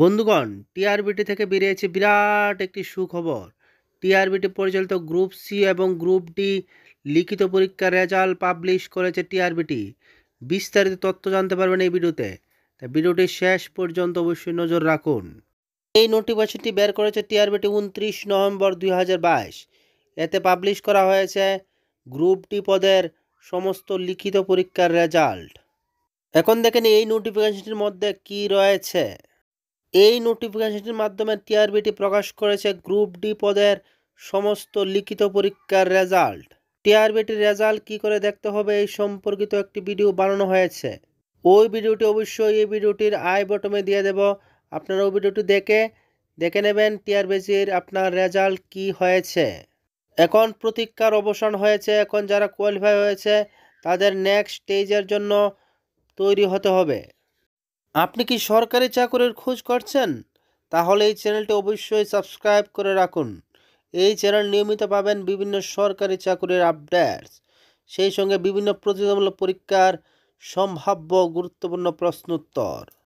বন্ধুগণ টিআরবিটি থেকে বেরিয়েছে বিরাট একটি সুখবর টিআরবিটি পরিচালিত গ্রুপ সি এবং গ্রুপ ডি লিখিত পরীক্ষার রেজাল্ট পাবলিশ করেছে টিআরবিটি বিস্তারিত তথ্য জানতে পারবেন এই ভিডিওতে তাই ভিডিওটি শেষ পর্যন্ত অবশ্যই নজর রাখুন এই নোটিফিকেশনটি বের করেছে টিআরবিটি উনত্রিশ নভেম্বর দুই এতে পাবলিশ করা হয়েছে গ্রুপ ডি পদের সমস্ত লিখিত পরীক্ষার রেজাল্ট এখন দেখেন এই নোটিফিকেশনটির মধ্যে কি রয়েছে এই নোটিফিকেশনটির মাধ্যমে টিআরবিটি প্রকাশ করেছে গ্রুপ ডি পদের সমস্ত লিখিত পরীক্ষার রেজাল্ট টিআরবিটির রেজাল্ট কি করে দেখতে হবে এই সম্পর্কিত একটি ভিডিও বানানো হয়েছে ওই ভিডিওটি অবশ্যই এই ভিডিওটির আই বটমে দিয়ে দেব আপনারা ওই ভিডিওটি দেখে দেখে নেবেন টিআরবিসির আপনার রেজাল্ট কি হয়েছে এখন প্রতীক্ষার অবসান হয়েছে এখন যারা কোয়ালিফাই হয়েছে তাদের নেক্সট স্টেজের জন্য তৈরি হতে হবে আপনি কি সরকারি চাকরির খোঁজ করছেন তাহলে এই চ্যানেলটি অবশ্যই সাবস্ক্রাইব করে রাখুন এই চ্যানেল নিয়মিত পাবেন বিভিন্ন সরকারি চাকরির আপডেটস সেই সঙ্গে বিভিন্ন প্রতিযোগিতামূলক পরীক্ষার সম্ভাব্য গুরুত্বপূর্ণ প্রশ্নোত্তর